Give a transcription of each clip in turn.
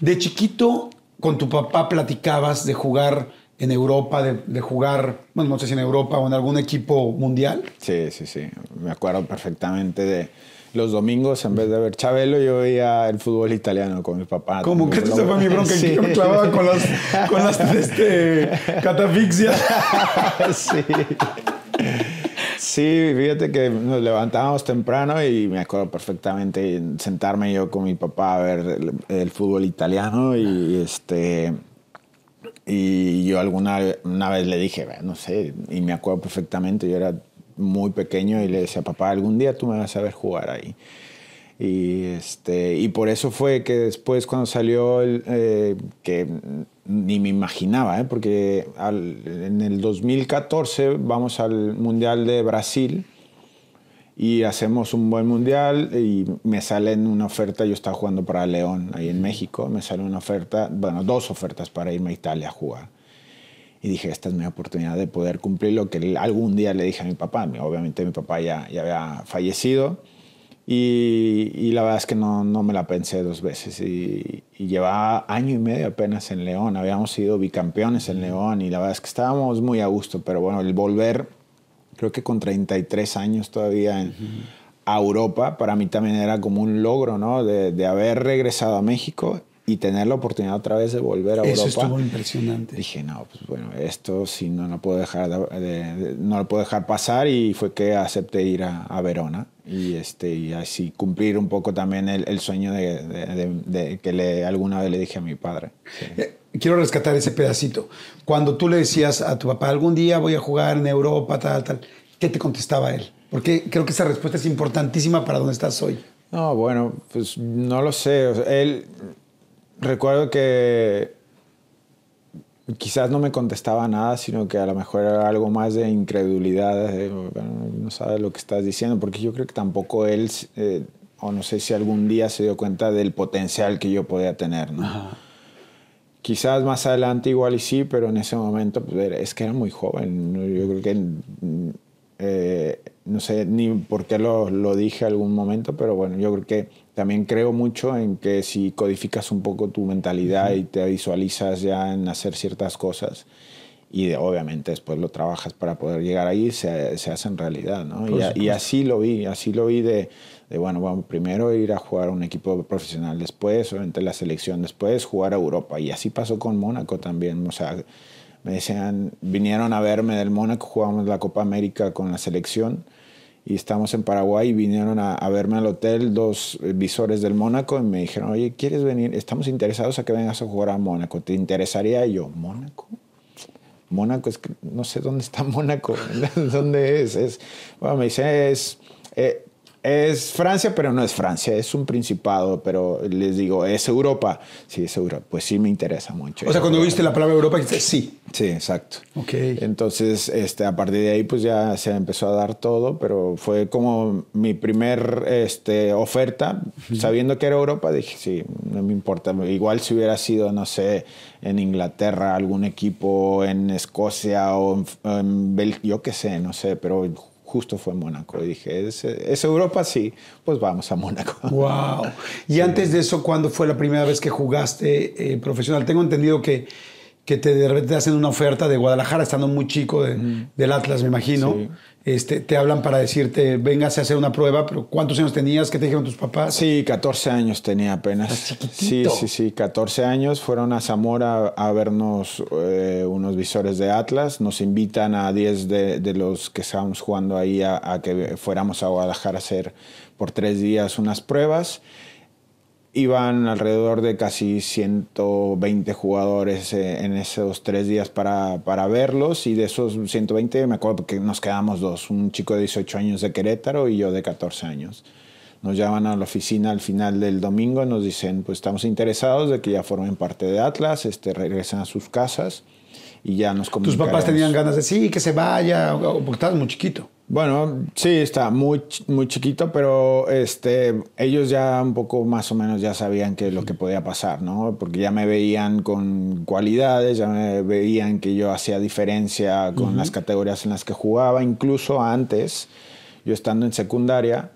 De chiquito, con tu papá platicabas de jugar en Europa, de, jugar, bueno, no sé si en Europa o en algún equipo mundial. Sí, sí, sí. Me acuerdo perfectamente de los domingos, en vez de ver Chabelo, yo veía el fútbol italiano con mi papá. Como que tú fue mi bronca clavaba con las, este, catafixias. Sí, fíjate que nos levantábamos temprano y me acuerdo perfectamente sentarme yo con mi papá a ver el, fútbol italiano y este y yo alguna una vez le dije, no sé, y me acuerdo perfectamente, yo era muy pequeño y le decía, papá, algún día tú me vas a ver jugar ahí. Y, este, y por eso fue que después cuando salió, eh, que ni me imaginaba, ¿eh? porque en el 2014 vamos al Mundial de Brasil y hacemos un buen mundial y me sale una oferta, yo estaba jugando para León, ahí en México, me sale una oferta, bueno, dos ofertas para irme a Italia a jugar. Y dije, esta es mi oportunidad de poder cumplir lo que algún día le dije a mi papá. Obviamente mi papá ya, ya había fallecido y, la verdad es que no, me la pensé dos veces. Y, llevaba año y medio apenas en León. Habíamos sido bicampeones en León y la verdad es que estábamos muy a gusto. Pero bueno, el volver, creo que con 33 años todavía en, a Europa, para mí también era como un logro, ¿no? De, de haber regresado a México y tener la oportunidad otra vez de volver a Eso Europa. Eso estuvo impresionante. Dije, no, pues bueno, esto sí no, no, puedo dejar no lo puedo dejar pasar y fue que acepté ir a, a Verona y, este, y así cumplir un poco también el, sueño de, de, que le, alguna vez le dije a mi padre. Eh, quiero rescatar ese pedacito. Cuando tú le decías a tu papá, algún día voy a jugar en Europa, tal, tal, ¿qué te contestaba él? Porque creo que esa respuesta es importantísima para donde estás hoy. No, bueno, pues no lo sé. él recuerdo que quizás no me contestaba nada, sino que a lo mejor era algo más de incredulidad, no sabe lo que estás diciendo, porque yo creo que tampoco él, eh, o no sé si algún día se dio cuenta del potencial que yo podía tener, ¿no? Quizás más adelante igual y sí, pero en ese momento pues, es que era muy joven. Yo creo que mm, eh, no sé ni por qué lo, lo dije algún momento, pero bueno, yo creo que también creo mucho en que si codificas un poco tu mentalidad y te visualizas ya en hacer ciertas cosas y obviamente después lo trabajas para poder llegar ahí, se, se hace en realidad, ¿no? Y, así lo vi, así lo vi de, de, bueno, vamos primero ir a jugar a un equipo profesional después, entre la selección después, jugar a Europa. Y así pasó con Mónaco también, o sea, me decían, vinieron a verme del Mónaco, jugamos la Copa América con la selección y estamos en Paraguay y vinieron a, verme al hotel dos visores del Mónaco y me dijeron, oye, ¿quieres venir? Estamos interesados a que vengas a jugar a Mónaco, ¿te interesaría? Y yo, ¿Mónaco? Mónaco, es que no sé dónde está Mónaco, ¿dónde es? bueno, me dice, es... Eh, es Francia, pero no es Francia, es un principado, pero les digo, es Europa. Sí, es Europa. Pues sí me interesa mucho. O sea, cuando viste la palabra Europa, dijiste sí. Sí, exacto. Ok. Entonces, este, a partir de ahí, pues ya se empezó a dar todo, pero fue como mi primer este, oferta. Sabiendo que era Europa, dije, sí, no me importa. Igual si hubiera sido, no sé, en Inglaterra, algún equipo, en Escocia o en, en yo qué sé, no sé, pero justo fue Mónaco. Y dije, ¿es, Europa? Sí, pues vamos a Mónaco. ¡Wow! Y antes de eso, ¿cuándo fue la primera vez que jugaste eh, profesional? Tengo entendido que que te de repente te hacen una oferta de Guadalajara, estando muy chico del Atlas, me imagino. Este, te hablan para decirte, vengas a hacer una prueba, pero ¿cuántos años tenías? ¿Qué te dijeron tus papás? Sí, 14 años tenía apenas. Sí, sí, sí, 14 años. Fueron a Zamora a vernos eh, unos visores de Atlas. Nos invitan a 10 de, los que estábamos jugando ahí a, a que fuéramos a Guadalajara a hacer por tres días unas pruebas iban alrededor de casi 120 jugadores eh, en esos tres días para, para, verlos y de esos 120 me acuerdo que nos quedamos dos, un chico de 18 años de Querétaro y yo de 14 años. Nos llaman a la oficina al final del domingo nos dicen, pues estamos interesados de que ya formen parte de Atlas, este, regresen a sus casas y ya nos ¿Tus papás tenían ganas de, sí, que se vaya, porque estás muy chiquito? Bueno, sí, está muy, muy chiquito, pero este, ellos ya un poco más o menos ya sabían qué es lo que podía pasar, ¿no? Porque ya me veían con cualidades, ya me veían que yo hacía diferencia con las categorías en las que jugaba, incluso antes, yo estando en secundaria,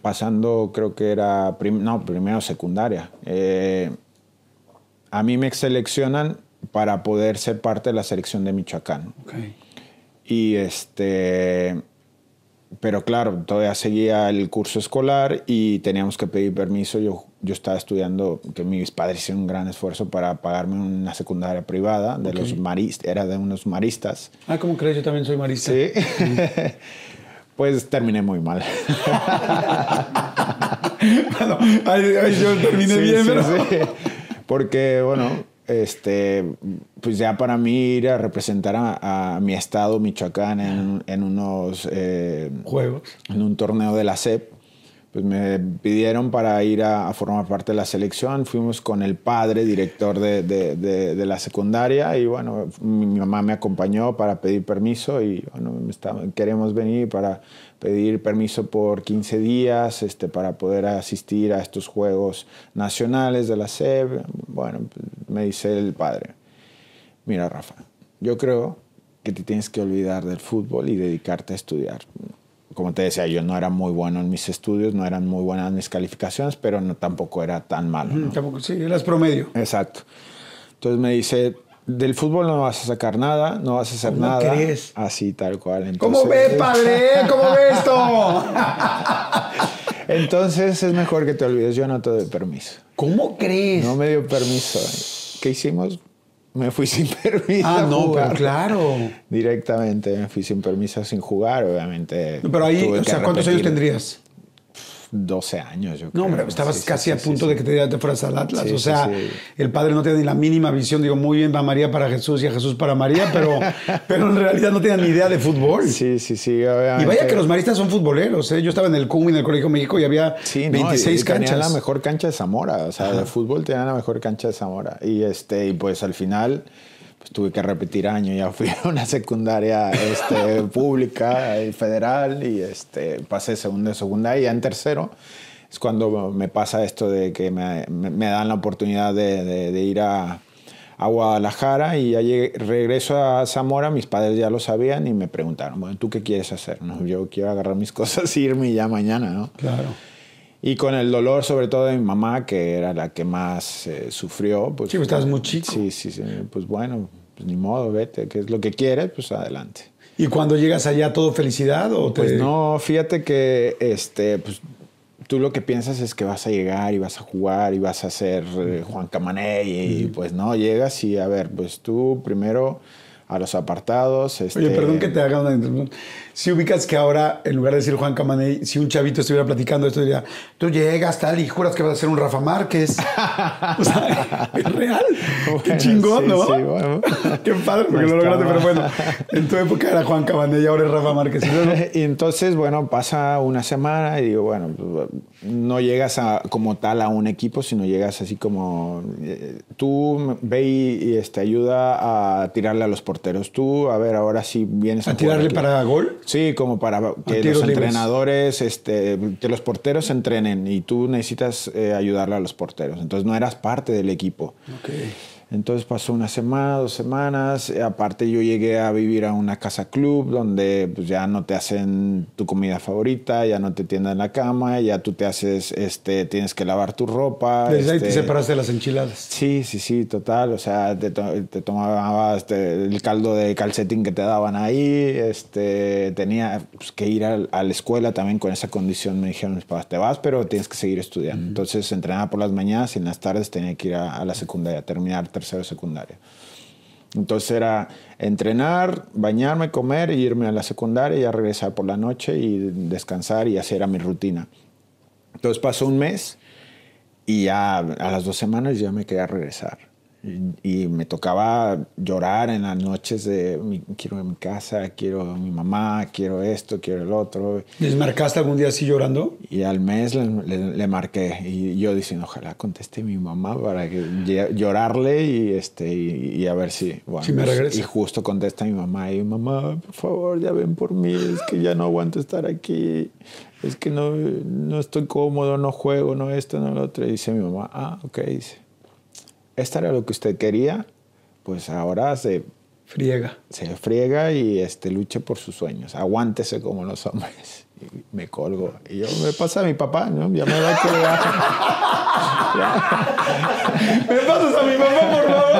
pasando creo que era, no, primero secundaria, eh, a mí me seleccionan para poder ser parte de la selección de Michoacán. Y este pero claro, todavía seguía el curso escolar y teníamos que pedir permiso. Yo, yo estaba estudiando, que mis padres hicieron un gran esfuerzo para pagarme una secundaria privada, de los maristas, era de unos maristas. Ah, ¿cómo crees? Yo también soy marista. Sí. pues terminé muy mal. bueno, yo terminé bien, Sí. Porque, bueno, este, pues ya para mí ir a representar a, mi estado, Michoacán, en, unos eh, juegos, en un torneo de la sep pues me pidieron para ir a, formar parte de la selección. Fuimos con el padre, director de, la secundaria, y bueno, mi, mamá me acompañó para pedir permiso y bueno, queremos venir para pedir permiso por 15 días este, para poder asistir a estos Juegos Nacionales de la sep Bueno, pues, me dice el padre, mira Rafa, yo creo que te tienes que olvidar del fútbol y dedicarte a estudiar. Como te decía, yo no era muy bueno en mis estudios, no eran muy buenas mis calificaciones, pero no, tampoco era tan malo. Tampoco, sí, eras promedio. Exacto. Entonces me dice, del fútbol no vas a sacar nada, no vas a hacer ¿Cómo nada. Crees? Así tal cual. ¿Cómo ve, padre? ¿Cómo ves esto? Entonces es mejor que te olvides, yo no te doy permiso. ¿Cómo crees? No me dio permiso que hicimos, me fui sin permiso. Ah, no, pero claro. Directamente me fui sin permiso, sin jugar, obviamente. Pero ahí, o sea, ¿cuántos años tendrías? 12 años, yo creo. No, hombre estabas casi a punto de que te, fueras al Atlas. o sea, el padre no tenía ni la mínima visión. Digo, muy bien, va María para Jesús y a Jesús para María, pero, pero en realidad no tenía ni idea de fútbol. Sí, sí, sí. Y vaya que los maristas son futboleros. ¿eh? Yo estaba en el CUM, en el Colegio México, y había 26 canchas. la mejor cancha de Zamora. O sea, de fútbol tenía la mejor cancha de Zamora. Y, este, y pues al final pues, tuve que repetir año, ya fui a una secundaria este, pública pública, eh, federal, y este, pasé segundo de secundaria, y ya en tercero es cuando me pasa esto de que me, me, dan la oportunidad de, ir a, a, Guadalajara, y ya regreso a Zamora, mis padres ya lo sabían y me preguntaron, bueno, ¿tú qué quieres hacer? yo quiero agarrar mis cosas y irme ya mañana, ¿no? Claro. Y con el dolor, sobre todo de mi mamá, que era la que más eh, sufrió. Pues, sí, pero pues, estabas muy chico. Sí, sí, sí. Pues bueno, pues, ni modo, vete, que es lo que quieres, pues adelante. ¿Y cuando llegas allá todo felicidad o Pues no, fíjate que este, pues, tú lo que piensas es que vas a llegar y vas a jugar y vas a ser eh, Juan Camané y, pues no, llegas y a ver, pues tú primero a los apartados. Este... Oye, perdón que te haga una interrupción. Si ubicas que ahora, en lugar de decir Juan Camaney, si un chavito estuviera platicando esto, diría, tú llegas tal y juras que vas a ser un Rafa Márquez. o sea, es real. Qué chingón, ¿no? Sí, Qué padre, porque no, lo lograste, pero bueno. En tu época era Juan Camaney, ahora es Rafa Márquez. y entonces, bueno, pasa una semana y digo, bueno, no llegas a, como tal a un equipo, sino llegas así como, eh, tú ve y este, ayuda a tirarle a los portales tú, a ver, ahora sí vienes a, a tirarle para gol. Sí, como para que los entrenadores, este, que los porteros entrenen y tú necesitas eh, ayudarle a los porteros. Entonces no eras parte del equipo. Okay. Entonces pasó una semana, dos semanas. Eh, aparte yo llegué a vivir a una casa club donde pues, ya no te hacen tu comida favorita, ya no te tienden la cama, ya tú te haces, este, tienes que lavar tu ropa. Desde ahí te este separaste de las enchiladas. Sí, sí, sí, total. O sea, te, tomabas el caldo de calcetín que te daban ahí. Este, tenía pues, que ir a, la escuela también con esa condición. Me dijeron mis te vas, pero tienes que seguir estudiando. Entonces entrenaba por las mañanas y en las tardes tenía que ir a, a la secundaria a terminar tercero secundaria. Entonces era entrenar, bañarme, comer, e irme a la secundaria y regresar por la noche y descansar y hacer a mi rutina. Entonces pasó un mes y ya a las dos semanas ya me quería regresar y me tocaba llorar en las noches de quiero mi casa, quiero mi mamá, quiero esto, quiero el otro. ¿Les marcaste algún día así llorando? Y al mes le, marqué y yo diciendo, ojalá conteste mi mamá para que llorarle y, este, y, a ver si... me pues, regresa. Y justo contesta mi mamá y mamá, por favor, ya ven por mí, es que ya no aguanto estar aquí, es que no, no estoy cómodo, no juego, no esto, no lo otro. Y dice mi mamá, ah, ok, dice ¿Esto era lo que usted quería, pues ahora se friega. Se friega y este, luche por sus sueños. Aguántese como los hombres. Y me colgo. Y yo, me pasa a mi papá, ¿no? Ya me va a colgar. me pasas a mi papá, por favor.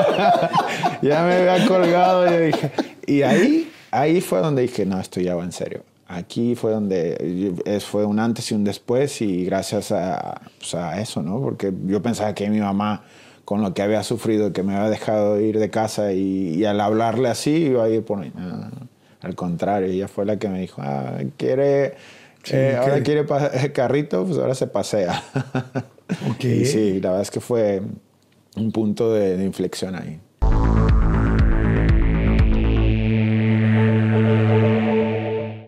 ya me había colgado. dije. Y ahí, ahí fue donde dije, no, esto ya va en serio. Aquí fue donde fue un antes y un después y gracias a, pues, a eso, ¿no? Porque yo pensaba que mi mamá con lo que había sufrido, que me había dejado ir de casa y, al hablarle así iba a ir por Al contrario, ella fue la que me dijo, ah, quiere, eh, ahora quiere el eh, carrito, pues ahora se pasea. y sí, la verdad es que fue un punto de inflexión ahí.